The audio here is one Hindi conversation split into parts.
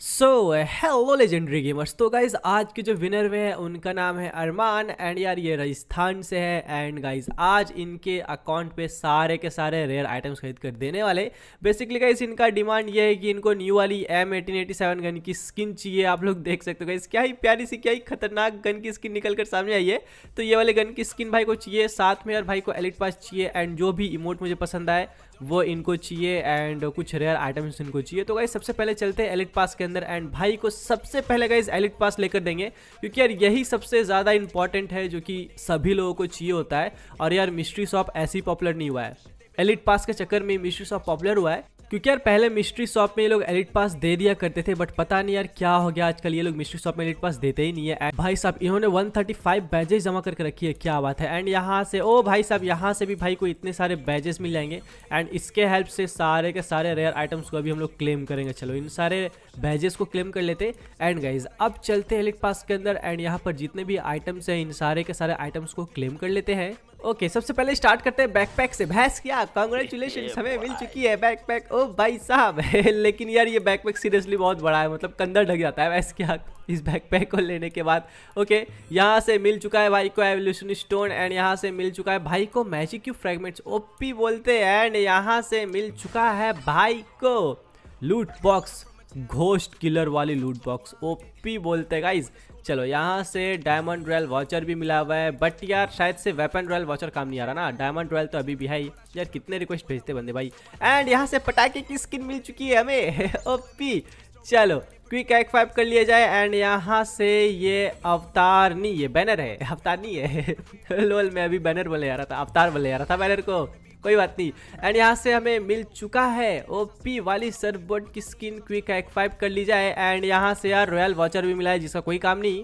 सो हेलो लेजेंडरी गेमर्स तो गाइज आज के जो विनर हुए हैं उनका नाम है अरमान एंड यार ये राजस्थान से है एंड गाइज आज इनके अकाउंट पे सारे के सारे रेयर आइटम्स खरीद कर देने वाले बेसिकली गाइज इनका डिमांड ये है कि इनको न्यू वाली M eighteen eighty seven gun की स्किन चाहिए आप लोग देख सकते हो गाइज क्या ही प्यारी सी क्या ही खतरनाक गन की स्किन निकल कर सामने आई है तो ये वाले गन की स्किन भाई को चाहिए साथ में और भाई को एलिट पास चाहिए एंड जो भी इमोट मुझे पसंद आए वो इनको चाहिए एंड कुछ रेयर आइटम्स इनको चाहिए तो गाइज सबसे पहले चलते हैं एलिट पास के अंदर एंड भाई को सबसे पहले गाइज एलिट पास लेकर देंगे क्योंकि यार यही सबसे ज़्यादा इंपॉर्टेंट है जो कि सभी लोगों को चाहिए होता है और यार मिस्ट्री शॉप ऐसी पॉपुलर नहीं हुआ है एलिट पास के चक्कर में मिस्ट्री शॉप पॉपुलर हुआ है क्योंकि यार पहले मिस्ट्री शॉप में ये लोग एलिट पास दे दिया करते थे बट पता नहीं यार क्या हो गया आजकल ये लोग मिस्ट्री शॉप में एलिट पास देते ही नहीं है भाई साहब इन्होंने 135 बैजेस जमा करके रखी है क्या बात है एंड यहाँ से ओ भाई साहब यहाँ से भी भाई को इतने सारे बैजेस मिल जाएंगे एंड इसके हेल्प से सारे के सारे रेयर आइटम्स को अभी हम लोग क्लेम करेंगे चलो इन सारे बैजेस को क्लेम कर लेते एंड गाइज अब चलते हैं एलिट पास के अंदर एंड यहाँ पर जितने भी आइटम्स हैं इन सारे के सारे आइटम्स को क्लेम कर लेते हैं ओके सबसे पहले स्टार्ट करते हैं बैकपैक से भैंस क्या कॉन्ग्रेचुलेशन हमें मिल चुकी है बैकपैक ओ भाई साहब लेकिन यार ये बैकपैक सीरियसली बहुत बड़ा है मतलब कंधा ढक जाता है वैसे क्या इस बैकपैक को लेने के बाद ओके यहाँ से मिल चुका है भाई को एवोल्यूशन स्टोन एंड यहाँ से मिल चुका है भाई को मैजिक क्यूब फ्रेगमेंट्स ओपी बोलते हैं एंड यहाँ से मिल चुका है भाई को लूट बॉक्स घोस्ट किलर वाली लूट बॉक्स ओपी बोलते हैं गाइज चलो यहाँ से डायमंड रॉयल वॉचर भी मिला हुआ है बट यार शायद से वेपन रॉयल वाचर काम नहीं आ रहा ना डायमंड रॉयल तो अभी भी है यार कितने रिक्वेस्ट भेजते बंदे भाई एंड यहाँ से पटाखे की स्किन मिल चुकी है हमें ओपी चलो क्विक एक फाइव कर लिया जाए एंड यहाँ से ये अवतार नहीं ये बैनर है अवतार नहीं है लोल मैं अभी बैनर बोले जा रहा था अवतार बोले जा रहा था बैनर को कोई बात नहीं एंड यहाँ से हमें मिल चुका है ओपी वाली सर्फ बोर्ड की स्किन क्विक एक फाइव कर ली जाए एंड यहाँ से यार रॉयल वॉचर भी मिला है जिसका कोई काम नहीं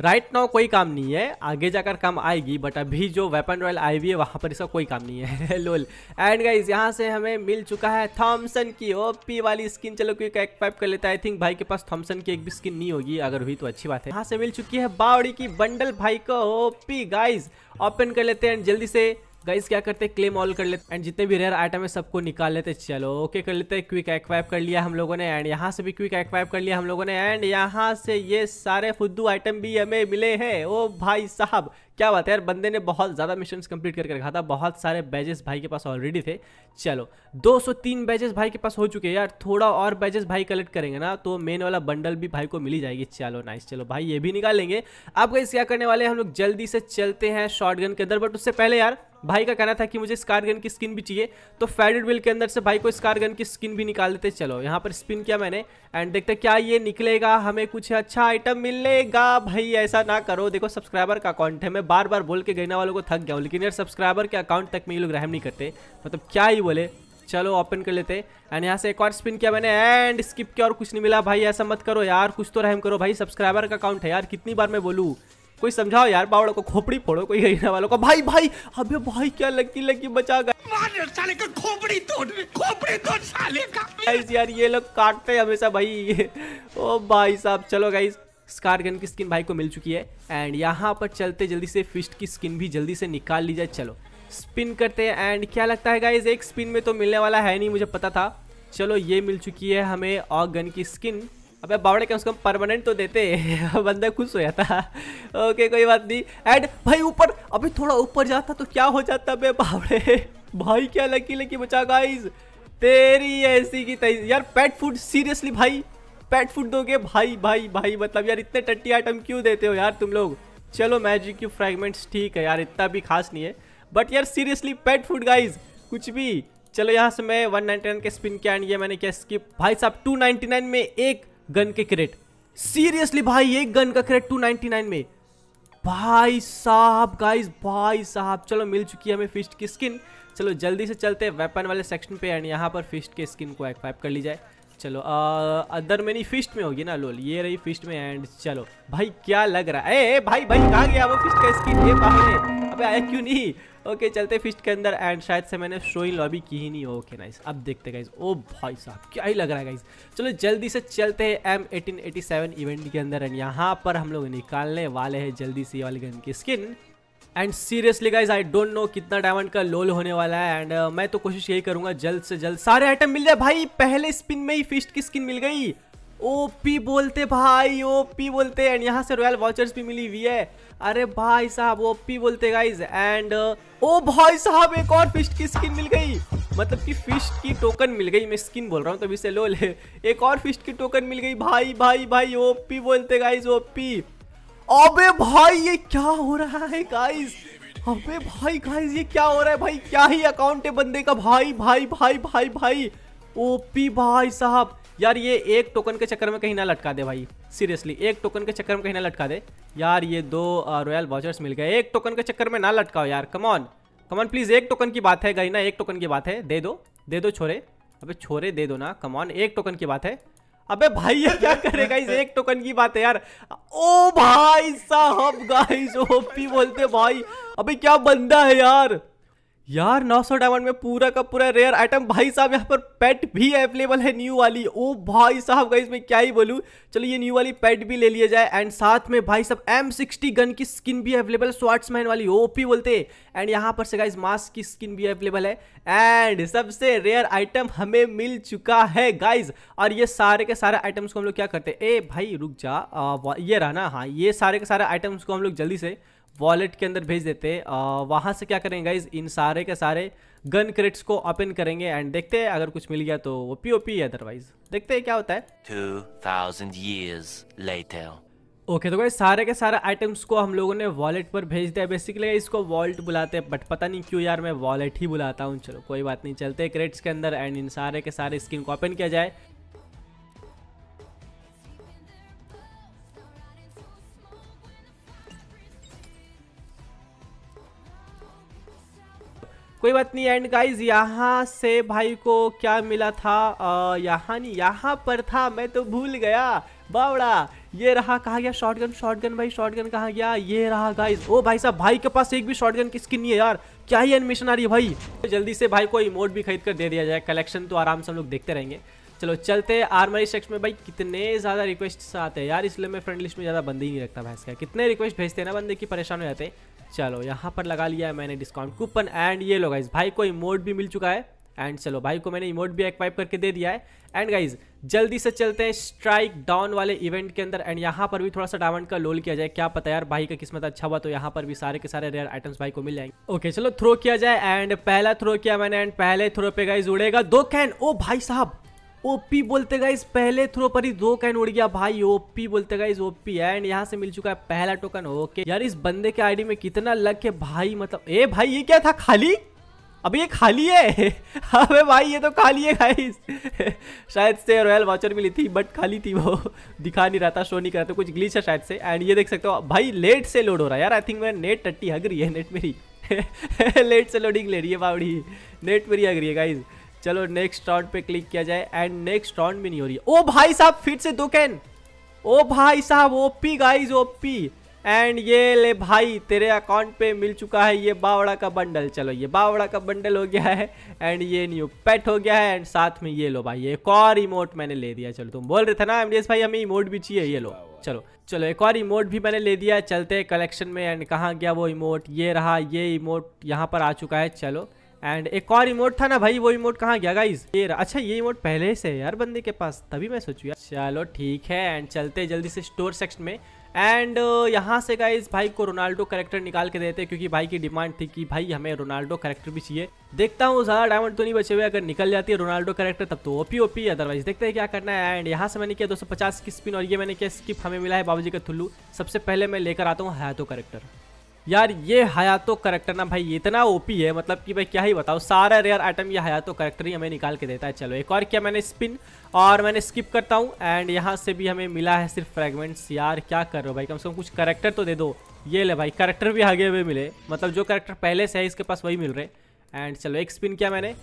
राइट right नाउ कोई काम नहीं है आगे जाकर काम आएगी बट अभी जो वेपन रॉयल आई हुई है वहाँ पर इसका कोई काम नहीं है लोल एंड गाइज यहाँ से हमें मिल चुका है थॉमसन की ओपी वाली स्किन चलो क्योंकि एक पाइप कर लेता है आई थिंक भाई के पास थॉमसन की एक भी स्किन नहीं होगी अगर हुई तो अच्छी बात है यहाँ से मिल चुकी है बावड़ी की बंडल भाई को ओपी गाइज ओपन कर लेते हैं जल्दी से गाइस क्या करते हैं क्लेम ऑल कर लेते एंड जितने भी रेयर आइटम है सबको निकाल लेते चलो ओके कर लेते हैं क्विक एक्वाइप कर लिया हम लोगों ने एंड यहाँ से भी क्विक एक्वाइप कर लिया हम लोगों ने एंड यहाँ से ये सारे फुद्दू आइटम भी हमें मिले हैं ओ भाई साहब क्या बात है यार बंदे ने बहुत ज़्यादा मिशन कंप्लीट करके रखा था बहुत सारे बैजेस भाई के पास ऑलरेडी थे चलो 203 बैजेस भाई के पास हो चुके हैं यार थोड़ा और बैजेस भाई कलेक्ट करेंगे ना तो मेन वाला बंडल भी भाई को मिली जाएगी चलो नाइस चलो भाई ये भी निकालेंगे आप गई क्या करने वाले हम लोग जल्दी से चलते हैं शॉर्ट के अंदर बट उससे पहले यार भाई का कहना था कि मुझे स्कार गन की स्किन भी चाहिए तो फेडेड विल के अंदर से भाई को स्कार गन की स्किन भी निकाल देते चलो यहाँ पर स्पिन किया मैंने एंड देखते क्या ये निकलेगा हमें कुछ अच्छा आइटम मिलेगा भाई ऐसा ना करो देखो सब्सक्राइबर का अकाउंट है मैं मैं बार बार बोल के गईना वालों को थक गया हूँ लेकिन यार सब्सक्राइबर के अकाउंट तक में ये लोग रहम नहीं करते मतलब क्या ही बोले चलो ओपन कर लेते एंड यहाँ से एक और स्पिन किया मैंने एंड स्किप किया और कुछ नहीं मिला भाई ऐसा मत करो यार कुछ तो रहम करो भाई सब्सक्राइबर का अकाउंट है यार कितनी बार मैं बोलूँ कोई समझाओ यार बावड़ों को खोपड़ी फोड़ो कोई गरीना वालों को भाई भाई अबे भाई क्या लकी लकी बचा गया साले का खोपड़ी तोड़ खोपड़ी तोड़ साले का यार ये लोग काटते हैं हमेशा भाई ओ भाई साहब चलो गाइस स्कार गन की स्किन भाई को मिल चुकी है एंड यहाँ पर चलते जल्दी से फिस्ट की स्किन भी जल्दी से निकाल ली जाए चलो स्पिन करते हैं एंड क्या लगता है गाइज एक स्पिन में तो मिलने वाला है नहीं मुझे पता था चलो ये मिल चुकी है हमें और गन की स्किन अबे बावड़े कम से कम परमानेंट तो देते बंदा खुश हो जाता ओके कोई बात नहीं एंड भाई ऊपर अभी थोड़ा ऊपर जाता तो क्या हो जाता बे बावड़े भाई क्या लकी लकी बचा गाइज तेरी ऐसी की तेज यार पेट फूड सीरियसली भाई पेट फूड दोगे भाई भाई भाई मतलब यार इतने टट्टी आइटम क्यों देते हो यार तुम लोग चलो मैजिक क्यू फ्रेगमेंट्स ठीक है यार इतना भी खास नहीं है बट यार सीरियसली पेट फूड गाइज कुछ भी चलो यहाँ से मैं 199 के स्पिन के ये मैंने क्या स्किप भाई साहब 299 में एक गन के क्रेट सीरियसली भाई एक गन का क्रेट 299 में भाई साहब गाइज भाई साहब चलो मिल चुकी है हमें फिस्ट की स्किन चलो जल्दी से चलते हैं वेपन वाले सेक्शन पे एंड यहाँ पर फिस्ट के स्किन को एक्वाइप कर ली जाए चलो अदर मैनी फिस्ट में होगी ना लोल ये रही फिस्ट में एंड चलो भाई क्या लग रहा है ए भाई भाई कहा गया वो फिस्ट का स्किन ये पापा अबे आया क्यों नहीं ओके चलते फिस्ट के अंदर एंड शायद से मैंने शोइंग लॉबी की ही नहीं ओके नाइस अब देखते गाइज ओ भाई साहब क्या ही लग रहा है गाइज चलो जल्दी से चलते हैं एम एटीन इवेंट के अंदर एंड यहाँ पर हम लोग निकालने वाले हैं जल्दी से वाली गन की skin and seriously guys I don't know कितना डायमंड का लोल होने वाला है एंड uh, मैं तो कोशिश यही करूंगा जल्द से जल्द सारे आइटम मिल जाए भाई पहले स्पिन में ही फिस्ट की स्किन मिल गई ओपी बोलते भाई ओपी बोलते एंड यहाँ से रॉयल वॉचर्स भी मिली हुई है अरे भाई साहब ओपी बोलते गाइज एंड uh, ओ भाई साहब एक और फिस्ट की स्किन मिल गई मतलब कि फिस्ट की टोकन मिल गई मैं स्किन बोल रहा हूँ तभी तो से लोल एक और फिस्ट की टोकन मिल गई भाई भाई भाई ओपी बोलते गाइज ओपी अबे भाई ये क्या हो रहा है गाइस अबे भाई गाइस ये क्या हो रहा है भाई क्या ही अकाउंट है बंदे का भाई भाई भाई भाई भाई ओपी भाई साहब यार ये एक टोकन के चक्कर में कहीं ना लटका दे भाई सीरियसली एक टोकन के चक्कर में कहीं ना लटका दे यार ये दो रॉयल वाचर्स मिल गए एक टोकन के चक्कर में ना लटकाओ यार कमॉन कमॉन प्लीज़ एक टोकन की बात है गई ना एक टोकन की बात है दे दो दे दो छोरे अबे छोरे दे दो ना कमॉन एक टोकन की बात है अबे भाई ये क्या करेगा इस एक टोकन की बात है यार ओ भाई साहब गाइस ओपी बोलते भाई अबे क्या बंदा है यार यार 900 डायमंड में पूरा का पूरा रेयर आइटम भाई साहब यहाँ पर पेट भी अवेलेबल है न्यू वाली ओ भाई साहब गाइस मैं क्या ही बोलूँ चलो ये न्यू वाली पेट भी ले लिया जाए एंड साथ में भाई साहब एम सिक्सटी गन की स्किन भी अवेलेबल है स्वाट्समैन वाली ओपी बोलते एंड यहाँ पर से गाइस मास्क की स्किन भी अवेलेबल है एंड सबसे रेयर आइटम हमें मिल चुका है गाइज और ये सारे के सारे आइटम्स को हम लोग क्या करते हैं ए भाई रुक जा आ, ये रहा ना हाँ ये सारे के सारे आइटम्स को हम लोग जल्दी से वॉलेट के अंदर भेज देते हैं वहाँ से क्या करेंगे गाइज इन सारे के सारे गन क्रेट्स को ओपन करेंगे एंड देखते हैं अगर कुछ मिल गया तो वो पी ओ पी अदरवाइज देखते हैं क्या होता है ओके okay, तो भाई सारे के सारे आइटम्स को हम लोगों ने वॉलेट पर भेज दिया बेसिकली इसको वॉल्ट बुलाते हैं बट पता नहीं क्यों यार मैं वॉलेट ही बुलाता हूँ चलो कोई बात नहीं चलते क्रेट्स के अंदर एंड इन सारे के सारे स्किन को ओपन किया जाए कोई बात नहीं एंड गाइज यहाँ से भाई को क्या मिला था यहाँ नहीं यहाँ पर था मैं तो भूल गया बावड़ा ये रहा कहा गया शॉटगन शॉटगन भाई शॉटगन कहा गया ये रहा गाइज ओ भाई साहब भाई के पास एक भी शॉटगन की स्किन नहीं है यार क्या ही एनमिशन आ रही है भाई जल्दी से भाई को इमोट भी खरीद कर दे दिया जाए कलेक्शन तो आराम से हम लोग देखते रहेंगे चलो चलते हैं आर्मरी सेक्स में भाई कितने ज़्यादा रिक्वेस्ट आते हैं यार इसलिए मैं फ्रेंड लिस्ट में ज़्यादा बंदे ही नहीं रखता भाई इसका कितने रिक्वेस्ट भेजते हैं ना बंदे की परेशान हो जाते हैं चलो यहाँ पर लगा लिया है मैंने डिस्काउंट कूपन एंड ये लो गाइज भाई को इमोट भी मिल चुका है एंड चलो भाई को मैंने इमोट भी एक पाइप करके दे दिया है एंड गाइज जल्दी से चलते हैं स्ट्राइक डाउन वाले इवेंट के अंदर एंड यहाँ पर भी थोड़ा सा डायमंड का लोल किया जाए क्या पता यार भाई का किस्मत अच्छा हुआ तो यहाँ पर भी सारे के सारे रेयर आइटम्स भाई को मिल जाएंगे ओके okay, चलो थ्रो किया जाए एंड पहला थ्रो किया मैंने एंड पहले थ्रो पे गाइज उड़ेगा दो कैन ओ भाई साहब ओपी बोलते गाइस पहले थ्रो पर ही दो कैन उड़ गया भाई ओपी बोलते गाइस ओपी है एंड यहाँ से मिल चुका है पहला टोकन ओके यार इस बंदे के आईडी में कितना लग के भाई मतलब ए भाई ये क्या था खाली अब ये खाली है अबे भाई ये तो खाली है गाइस शायद से रॉयल वाचर मिली थी बट खाली थी वो दिखा नहीं रहा था शो नहीं कर रहा था कुछ ग्लीच है शायद से एंड ये देख सकते हो भाई लेट से लोड हो रहा है यार आई थिंक मेरा नेट टट्टी हग रही है नेट मेरी लेट से लोडिंग ले रही है बावड़ी नेट मेरी हग रही है गाइज़ चलो नेक्स्ट राउंड पे क्लिक किया जाए एंड नेक्स्ट राउंड भी नहीं हो रही ओ भाई साहब फिर से दो कैन ओ भाई साहब ओपी गाइज ओपी एंड ये ले भाई तेरे अकाउंट पे मिल चुका है ये बावड़ा का बंडल चलो ये बावड़ा का बंडल हो गया है एंड ये न्यू पेट हो गया है एंड साथ में ये लो भाई एक और इमोट मैंने ले दिया चलो तुम बोल रहे थे ना एमडीएस भाई हमें इमोट भी चाहिए ये लो चलो चलो एक और इमोट भी मैंने ले दिया चलते कलेक्शन में एंड कहाँ गया वो इमोट ये रहा ये इमोट यहाँ पर आ चुका है चलो एंड एक और इमोट था ना भाई वो इमोट कहाँ गया गाइज ये अच्छा ये इमोट पहले से है यार बंदे के पास तभी मैं सोचू यार चलो ठीक है एंड चलते जल्दी से स्टोर सेक्शन में एंड uh, यहाँ से गाइज भाई को रोनाल्डो करेक्टर निकाल के देते क्योंकि भाई की डिमांड थी कि भाई हमें रोनाल्डो करेक्टर भी चाहिए देखता हूँ ज़्यादा डायमंड तो नहीं बचे हुए अगर निकल जाती है रोनाल्डो करेक्टर तब तो ओपी ओपी अदरवाइज देखते हैं क्या करना है एंड यहाँ से मैंने किया 250 की स्पिन और ये मैंने किया स्किप हमें मिला है बाबूजी का थुल्लू सबसे पहले मैं लेकर आता हूँ हयातो करेक्टर यार ये हयातो करेक्टर ना भाई इतना ओपी है मतलब कि भाई क्या ही बताओ सारा रेयर आइटम ये हयातो करेक्टर ही हमें निकाल के देता है चलो एक और क्या मैंने स्पिन और मैंने स्किप करता हूँ एंड यहाँ से भी हमें मिला है सिर्फ फ्रेगमेंट्स यार क्या कर रहे हो भाई कम से कम कुछ करेक्टर तो दे दो ये ले भाई करेक्टर भी आगे हुए मिले मतलब जो करेक्टर पहले से है इसके पास वही मिल रहे एंड चलो एक स्पिन किया मैंने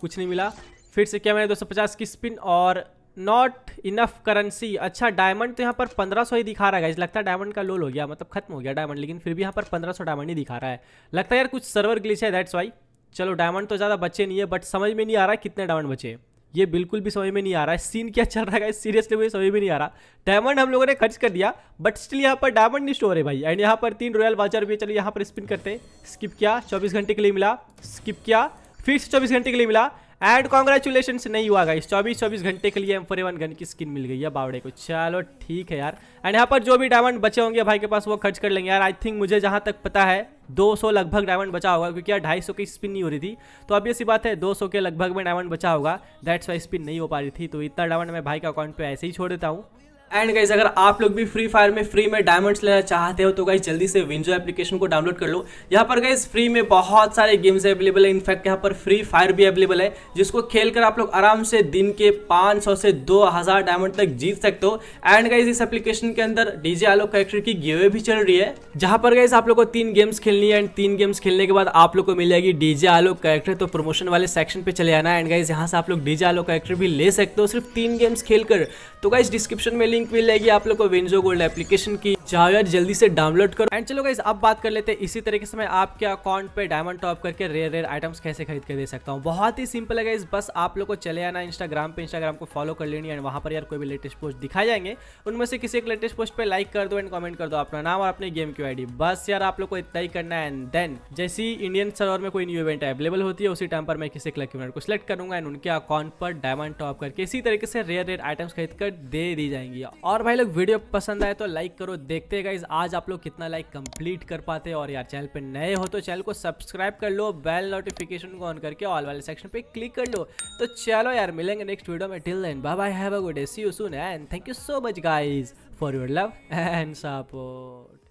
कुछ नहीं मिला फिर से क्या मैंने दो की स्पिन और नॉट इनफ करेंसी अच्छा डायमंड तो यहाँ पर 1500 ही दिखा रहा है लगता है डायमंड का लोल हो गया मतलब खत्म हो गया डायमंड लेकिन फिर भी यहाँ पर 1500 डायमंड ही दिखा रहा है लगता है यार कुछ सर्वर ग्लिच है दैट्स वाई चलो डायमंड तो ज़्यादा बचे नहीं है बट समझ में नहीं आ रहा है कितने डायमंड बचे ये बिल्कुल भी समझ में नहीं आ रहा है सीन क्या चल रहा है सीरियसली मुझे समझ में नहीं आ रहा डायमंड हम लोगों ने खर्च कर दिया बट स्टिल यहाँ पर डायमंड नहीं स्टोर है भाई एंड यहाँ पर तीन रॉयल वाचर भी चलो यहाँ पर स्पिन करते स्किप किया चौबीस घंटे के लिए मिला स्किप किया फिर से चौबीस घंटे के लिए मिला एंड कॉन्ग्रेचुलेशन नहीं हुआ गाइस चौबीस चौबीस घंटे के लिए एम फोर गन की स्किन मिल गई है बावड़े को चलो ठीक है यार एंड यहाँ पर जो भी डायमंड बचे होंगे भाई के पास वो खर्च कर लेंगे यार आई थिंक मुझे जहाँ तक पता है 200 लगभग डायमंड बचा होगा क्योंकि यार सौ की स्पिन नहीं हो रही थी तो अब ये सी बात है 200 के लगभग में डायमंड बचा होगा दैट्स वाई स्पिन नहीं हो पा रही थी तो इतना डायमंड मैं भाई के अकाउंट पे ऐसे ही छोड़ देता हूँ एंड गाइज अगर आप लोग भी फ्री फायर में फ्री में डायमंड्स लेना चाहते हो तो गाइज जल्दी से विंजो एप्लीकेशन को डाउनलोड कर लो यहाँ पर गाइज फ्री में बहुत सारे गेम्स अवेलेबल है इनफैक्ट यहाँ पर फ्री फायर भी अवेलेबल है जिसको खेल कर आप लोग आराम से दिन के 500 से 2000 डायमंड तक जीत सकते हो एंड गाइज इस एप्लीकेशन के अंदर डीजे आलोक करेक्टर की गेवे भी चल रही है जहाँ पर गाइज आप लोग को तीन गेम्स खेलनी है एंड तीन गेम्स खेलने के बाद आप लोग को मिल जाएगी डीजे आलोक कैरेक्टर तो प्रमोशन वाले सेक्शन पे चले जाना एंड गाइज यहाँ से आप लोग डीजे आलोक कैरेक्टर भी ले सकते हो सिर्फ तीन गेम्स खेलकर तो गाइज डिस्क्रिप्शन में लिंक लिंक जाएगी आप लोग को विंजो गोल्ड एप्लीकेशन की चाहो यार जल्दी से डाउनलोड करो एंड चलो गाइस अब बात कर लेते हैं इसी तरीके से मैं आपके अकाउंट पे डायमंड टॉप करके रेयर रेयर आइटम्स कैसे खरीद के दे सकता हूँ बहुत ही सिंपल है गाइस बस आप लोग को चले आना इंस्टाग्राम पे इंस्टाग्राम को फॉलो कर लेनी एंड वहाँ पर यार कोई भी लेटेस्ट पोस्ट दिखाई जाएंगे उनमें से किसी एक लेटेस्ट पोस्ट पे लाइक कर दो एंड कमेंट कर दो अपना नाम और अपने गेम की डी बस यार आप लोग को इतना ही करना है एंड देन जैसी इंडियन सर्वर में कोई न्यू इवेंट अवेलेबल होती है उसी टाइम पर मैं किसी क्लक इवेंट को सिलेक्ट करूंगा एंड उनके अकाउंट पर डायमंड टॉप करके इसी तरीके से रेयर रेयर आइटम्स खरीद कर दे दी जाएंगी और भाई लोग वीडियो पसंद आए तो लाइक करो देख देखते हैं गाइज आज आप लोग कितना लाइक कंप्लीट कर पाते हैं और यार चैनल पे नए हो तो चैनल को सब्सक्राइब कर लो बेल नोटिफिकेशन को ऑन करके ऑल वाले सेक्शन पे क्लिक कर लो तो चलो यार मिलेंगे नेक्स्ट वीडियो में till then bye bye have a good day see you soon and thank you so much guys for your love and support